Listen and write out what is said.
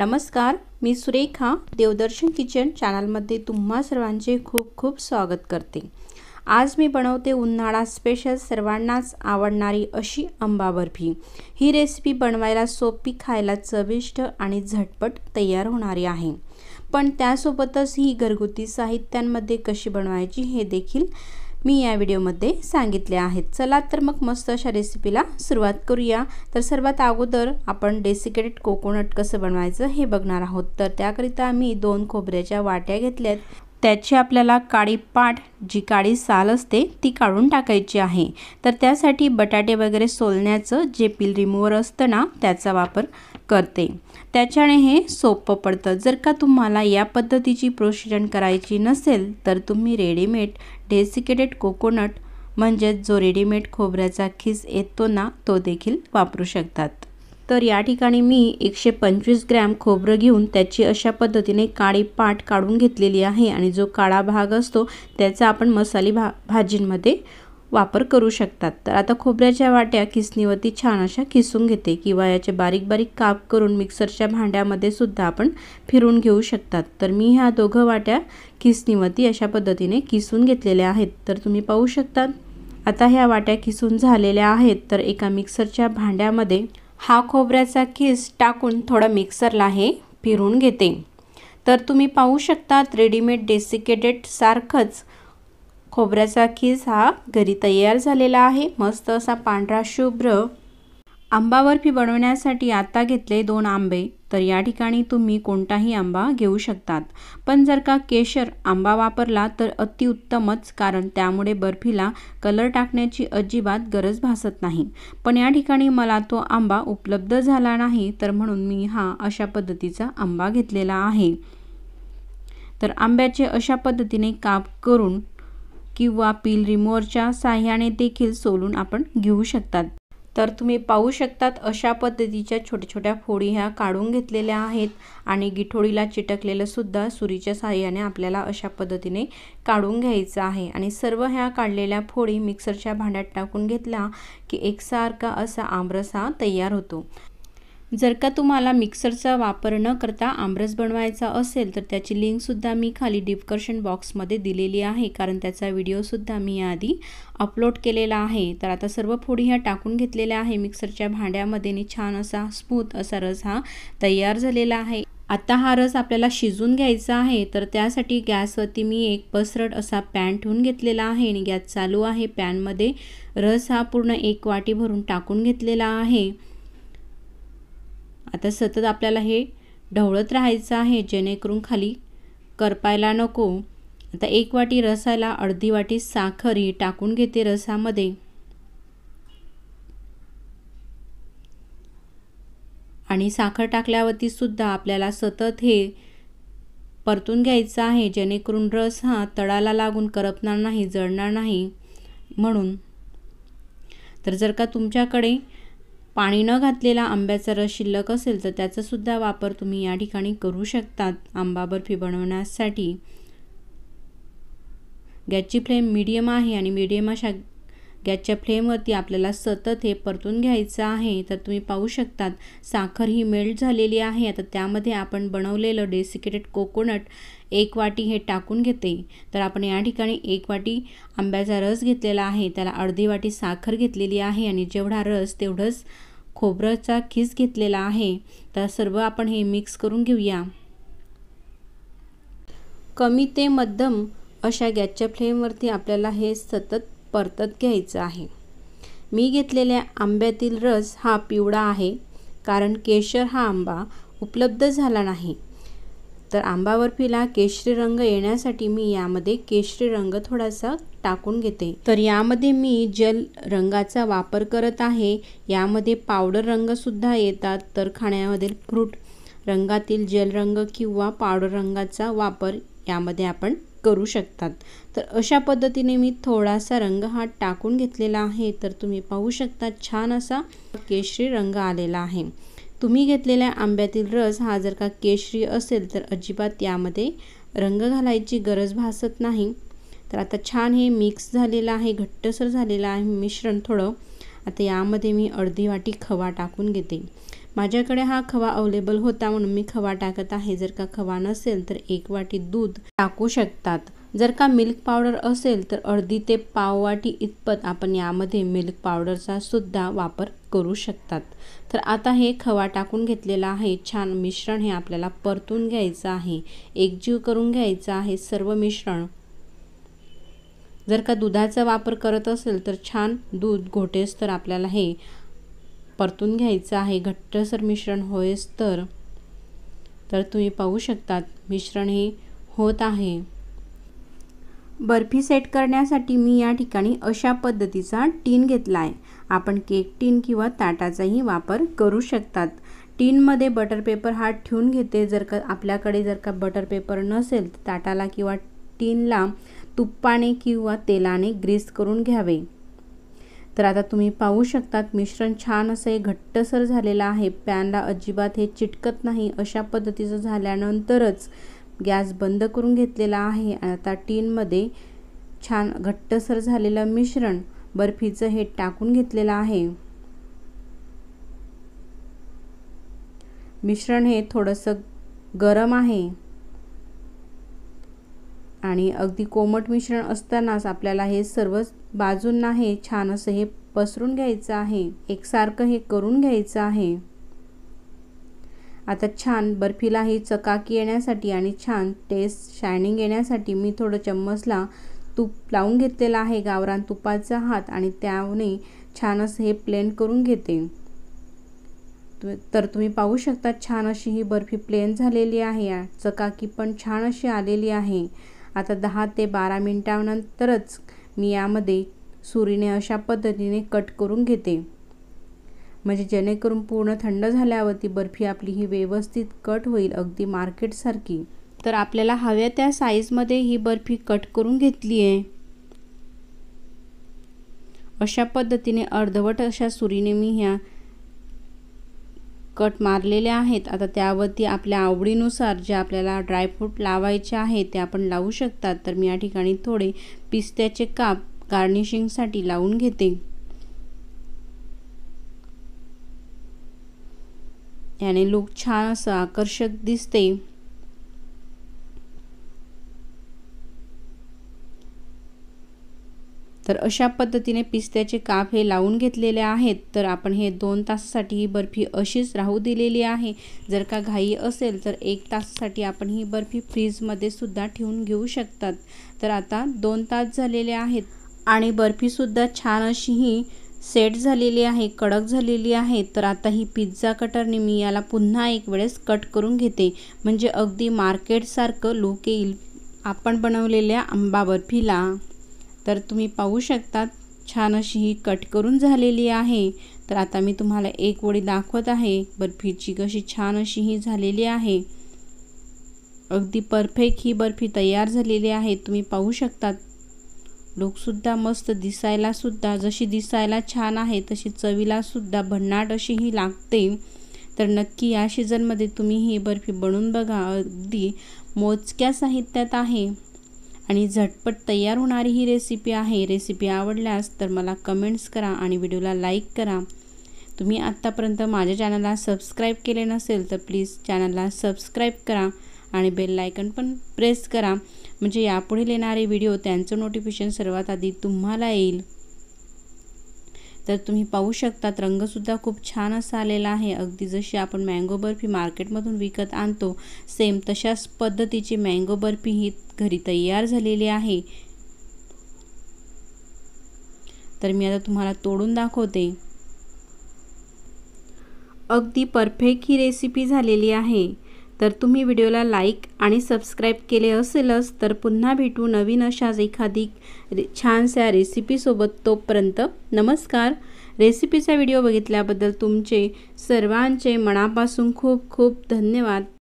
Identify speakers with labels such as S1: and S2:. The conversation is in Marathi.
S1: नमस्कार मी सुरेखा देवदर्शन किचन चॅनलमध्ये तुम्हा सर्वांचे खूप खूप स्वागत करते आज मी बनवते उन्हाळा स्पेशल सर्वांनाच आवडणारी अशी आंबा बर्फी ही रेसिपी बनवायला सोपी खायला चविष्ट आणि झटपट तयार होणारी आहे पण त्यासोबतच ही घरगुती साहित्यांमध्ये कशी बनवायची हे देखील मी या व्हिडिओमध्ये सांगितले आहेत चला तर मग मस्त अशा रेसिपीला सुरुवात करूया तर सर्वात अगोदर आपण डेसिकेटेड कोकोनट कसं बनवायचं हे बघणार आहोत तर त्याकरिता आम्ही दोन खोबऱ्याच्या वाट्या घेतल्यात त्याची आपल्याला काळी पाठ जी काळी साल असते ती काढून टाकायची आहे तर त्यासाठी बटाटे वगैरे सोलण्याचं जे पील रिमूवर असतं ना त्याचा वापर करते त्याच्याने हे सोपं पडतं जर का तुम्हाला या पद्धतीची प्रोसिजन करायची नसेल तर तुम्ही रेडीमेड डेसिकेटेड कोकोनट म्हणजेच जो रेडीमेड खोबऱ्याचा खिस येतो ना तो देखील वापरू शकतात तर या ठिकाणी मी एकशे पंचवीस ग्रॅम खोबरं घेऊन त्याची अशा पद्धतीने काळी पाट काढून घेतलेली आहे आणि जो काळा भाग असतो त्याचा आपण मसाली भा भाजींमध्ये वापर करू शकतात तर आता खोबऱ्याच्या वाट्या किसणीवरती छान अशा किसून घेते किंवा याचे बारीक बारीक काप करून मिक्सरच्या भांड्यामध्ये सुद्धा आपण फिरून घेऊ शकतात तर मी ह्या दोघं वाट्या किसणीवरती अशा पद्धतीने किसून घेतलेल्या आहेत तर तुम्ही पाहू शकतात आता ह्या वाट्या किसून झालेल्या आहेत तर एका मिक्सरच्या भांड्यामध्ये हा खोबऱ्याचा किस टाकून थोडा मिक्सरला हे फिरून घेते तर तुम्ही पाहू शकतात रेडीमेड डेसिकेटेड सारखंच खोबऱ्याचा खीस हा घरी तयार झालेला आहे मस्त असा पांढरा शुभ्र आंबा बर्फी बनवण्यासाठी आता घेतले दोन आंबे तर या ठिकाणी तुम्ही कोणताही आंबा घेऊ शकतात पण जर का केशर आंबा वापरला तर अतिउत्तमच कारण त्यामुळे बर्फीला कलर टाकण्याची अजिबात गरज भासत नाही पण या ठिकाणी मला तो आंबा उपलब्ध झाला नाही तर म्हणून मी हा अशा पद्धतीचा आंबा घेतलेला आहे तर आंब्याचे अशा पद्धतीने काप करून किंवा पील रिमोवरच्या साह्याने देखील सोलून आपण घेऊ शकतात तर तुम्ही पाहू शकतात अशा पद्धतीच्या छोट्या छोट्या फोडी ह्या काढून घेतलेल्या आहेत आणि गिठोळीला चिटकलेलं सुद्धा सुरीच्या साह्याने आपल्याला अशा पद्धतीने काढून घ्यायचं आहे आणि सर्व ह्या काढलेल्या फोडी मिक्सरच्या भांड्यात टाकून घेतल्या की एकसारखा असा आमरसा तयार होतो जर का तुम्हाला मिक्सरचा वापर न करता आमरस बनवायचा असेल तर त्याची लिंकसुद्धा मी खाली डिस्कर्शन बॉक्समध्ये दिलेली आहे कारण त्याचा व्हिडिओसुद्धा मी याआधी अपलोड केलेला आहे तर आता सर्व फोडी ह्या टाकून घेतलेल्या आहे मिक्सरच्या भांड्यामध्ये छान असा स्मूथ असा रस हा तयार झालेला आहे आता हा रस आपल्याला शिजून घ्यायचा आहे तर त्यासाठी गॅसवरती मी एक पसरट असा पॅन ठेवून घेतलेला आहे आणि गॅस चालू आहे पॅनमध्ये रस हा पूर्ण एक वाटी भरून टाकून घेतलेला आहे आता सतत आपल्याला हे ढवळत राहायचं आहे जेणेकरून खाली करपायला नको आता एक वाटी रसायला अर्धी वाटी साखर ही टाकून घेते रसामध्ये आणि साखर टाकल्यावरती सुद्धा आपल्याला सतत हे परतून घ्यायचं आहे जेणेकरून रस हा तळाला लागून करपणार नाही जळणार नाही म्हणून तर जर का तुमच्याकडे पाणी न घातलेला आंब्याचा रस शिल्लक असेल तर त्याचासुद्धा वापर तुम्ही या ठिकाणी करू शकतात आंबा बर्फी बनवण्यासाठी गॅसची फ्लेम मीडियम आहे आणि मीडियम अशा गॅसच्या फ्लेमवरती आपल्याला सतत हे परतून घ्यायचं आहे तर तुम्ही पाहू शकतात साखर ही मेल्ट झालेली आहे आता त्यामध्ये आपण बनवलेलं डेसिकेटेड कोकोनट एक वाटी हे टाकून घेते तर आपण या ठिकाणी एक वाटी आंब्याचा रस घेतलेला आहे त्याला अर्धी वाटी साखर घेतलेली आहे आणि जेवढा रस तेवढंच खोबऱ्याचा खीस घेतलेला आहे तर सर्व आपण हे मिक्स करून घेऊया कमी ते मध्यम अशा गॅसच्या फ्लेमवरती आपल्याला हे सतत परतत घ्यायचं आहे मी घेतलेल्या आंब्यातील रस हा पिवळा आहे कारण केशर हा आंबा उपलब्ध झाला नाही तर आंबा बर्फीला केशरी रंग येण्यासाठी मी यामध्ये केशरी रंग थोडासा टाकून घेते तर यामध्ये मी जल रंगाचा वापर करत आहे यामध्ये पावडर रंगसुद्धा येतात तर खाण्यामधील फ्रूट रंगातील जल रंग किंवा पावडर रंगाचा वापर यामध्ये आपण करू शकतात तर अशा पद्धतीने मी थोडासा रंग हा टाकून घेतलेला आहे तर तुम्ही पाहू शकता छान असा केशरी रंग आलेला आहे तुम्ही घेतलेल्या आंब्यातील रस हा जर का केशरी असेल तर अजिबात यामध्ये रंग घालायची गरज भासत नाही तर आता छान हे मिक्स झालेलं आहे घट्टसर झालेलं आहे मिश्रण थोडं आता यामध्ये मी अर्धी वाटी खवा टाकून घेते माझ्याकडे हा खवा अवेलेबल होता म्हणून मी खवा टाकत आहे जर का खवा नसेल तर एक वाटी दूध टाकू शकतात जर का मिल्क पावडर असेल तर अर्धी ते पाववाटी इतपत आपण यामध्ये मिल्क पावडरचा सुद्धा वापर करू शकतात तर आता हे खवा टाकून घेतलेला आहे छान मिश्रण हे आपल्याला परतून घ्यायचं आहे एकजीव करून घ्यायचं आहे सर्व मिश्रण जर का दुधाचा वापर करत असेल तर छान दूध घोटेस तर आपल्याला हे परतून घ्यायचं आहे घट्टसर मिश्रण होयस तर तर तुम्ही पाहू शकतात मिश्रण हे होत आहे बर्फी सेट करण्यासाठी मी या ठिकाणी अशा पद्धतीचा टीन घेतला आहे आपण केक टीन किंवा ताटाचाही वापर करू शकतात टीनमध्ये बटर पेपर हा ठेवून घेते जर का आपल्याकडे जर का बटर पेपर नसेल तर ताटाला किंवा टीनला तुप्पाने किंवा तेलाने ग्रीस करून घ्यावे तर आता तुम्ही पाहू शकतात मिश्रण छान असं हे घट्टसर झालेलं आहे पॅनला अजिबात हे चिटकत नाही अशा पद्धतीचं झाल्यानंतरच गॅस बंद करून घेतलेला आहे आता टीनमध्ये छान घट्टसर झालेलं मिश्रण बर्फीचं हे टाकून घेतलेलं आहे मिश्रण हे थोडंसं गरम आहे आणि अगदी कोमट मिश्रण असतानाच आपल्याला हे सर्व बाजूंना हे छान असं हे पसरून घ्यायचं आहे एकसारखं हे करून घ्यायचं आहे आता छान बर्फीला ही चकाकी येण्यासाठी आणि छान टेस्ट शायनिंग येण्यासाठी मी थोडं चम्मचला तूप लावून घेतलेला आहे गावरान तुपाचा हात आणि त्याने छान असं हे प्लेन करून घेते तर तुम्ही पाहू शकता छान अशी ही बर्फी प्लेन झालेली आहे चकाकी पण छान अशी आलेली आहे आता दहा ते बारा मिनटानंतरच मी यामध्ये सुरीने अशा पद्धतीने कट करून घेते म्हणजे जेणेकरून पूर्ण थंड झाल्यावरती बर्फी आपली ही व्यवस्थित कट होईल अगदी मार्केटसारखी तर आपल्याला हव्या त्या साईजमध्ये ही बर्फी कट करून घेतली आहे अशा पद्धतीने अर्धवट अशा सुरीने मी ह्या कट मारलेल्या आहेत आता त्यावरती आपल्या आवडीनुसार जे आपल्याला ड्रायफ्रूट लावायचे आहे ते आपण लावू शकतात तर मी या ठिकाणी थोडे पिस्त्याचे काप गार्निशिंगसाठी लावून घेते याने लुक छान असं आकर्षक दिसते तर अशा पद्धतीने पिस्त्याचे काप हे लावून घेतलेले आहेत तर आपण हे दोन तासासाठी ही बर्फी अशीच राहू दिलेली आहे जर का घाई असेल तर एक तासासाठी आपण ही बर्फी फ्रीजमध्ये सुद्धा ठेवून घेऊ शकतात तर आता दोन तास झालेले आहेत आणि बर्फीसुद्धा छान अशी ही सेट झालेली आहे कडक झालेली आहे तर आता ही पिझ्झा कटरने मी याला पुन्हा एक वेळेस कट करून घेते म्हणजे अगदी मार्केटसारखं लूक येईल आपण बनवलेल्या आंबा बर्फीला तर तुम्ही पाहू शकता छान अशी ही कट करून झालेली आहे तर आता मी तुम्हाला एक वडी दाखवत आहे बर्फीची कशी छान अशी ही झालेली आहे अगदी परफेक्ट ही बर्फी तयार झालेली आहे तुम्ही पाहू शकतात लोकसुद्धा मस्त दिसायलासुद्धा जशी दिसायला छान आहे तशी चवीलासुद्धा भन्नाट अशी ही लागते तर नक्की या सीझनमध्ये तुम्ही ही बर्फी बनवून बघा अगदी मोजक्या साहित्यात आहे आणि झटपट तयार होणारी ही रेसिपी आहे रेसिपी आवडल्यास तर मला कमेंट्स करा आणि व्हिडिओला लाईक करा तुम्ही आत्तापर्यंत माझ्या चॅनलला सबस्क्राईब केले नसेल तर प्लीज चॅनलला सबस्क्राईब करा आणि बेल आयकन पण प्रेस करा म्हणजे यापुढे येणारे व्हिडिओ त्यांचं नोटिफिकेशन सर्वात आधी तुम्हाला येईल तर तुम्ही पाहू शकतात रंगसुद्धा खूप छान असा आलेला आहे अगदी जशी आपण मँगो बर्फी मार्केटमधून विकत आणतो सेम तशाच पद्धतीची मँगो बर्फी ही घरी तयार झालेली आहे तर मी आता तुम्हाला तोडून दाखवते अगदी परफेक्ट ही रेसिपी झालेली आहे तर तुम्ही व्हिडिओला लाईक आणि सबस्क्राईब केले असेलच तर पुन्हा भेटू नवीन अशाच एखादी रे छानशा रेसिपीसोबत तोपर्यंत नमस्कार रेसिपीचा व्हिडिओ बघितल्याबद्दल तुमचे सर्वांचे मनापासून खूप खूप धन्यवाद